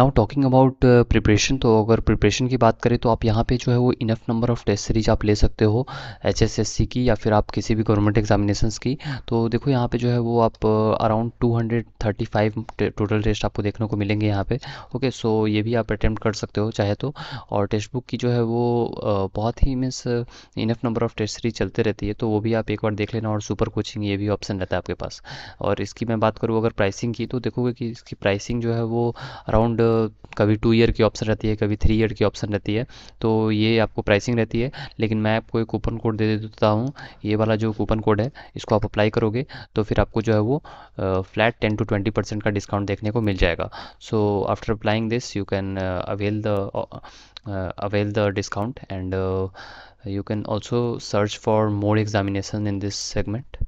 now talking about preparation तो अगर preparation की बात करें तो आप यहाँ पे जो है वो enough number of test series आप ले सकते हो सी की या फिर आप किसी भी गवर्नमेंट एग्जामिनेशंस की तो देखो यहाँ पे जो है वो आप around two hundred thirty five total test आपको देखने को मिलेंगे यहाँ पे ओके सो ये भी आप अटैम्प्ट कर सकते हो चाहे तो और टेक्स्ट बुक की जो है वो uh, बहुत ही means enough number of test series चलते रहती है तो वो भी आप एक बार देख लेना और सुपर कोचिंग ये भी ऑप्शन रहता है आपके पास और इसकी मैं बात करूँ अगर प्राइसिंग की तो देखोगे कि इसकी प्राइसिंग जो है वो अराउंड कभी टू ईयर की ऑप्शन रहती है कभी थ्री ईयर की ऑप्शन रहती है तो ये आपको प्राइसिंग रहती है लेकिन मैं आपको एक कूपन कोड दे देता हूँ ये वाला जो कूपन कोड है इसको आप अप्लाई करोगे तो फिर आपको जो है वो flat ten to twenty percent का डिस्काउंट देखने को मिल जाएगा so after applying this you can avail the avail the discount and you can also search for more examination in this segment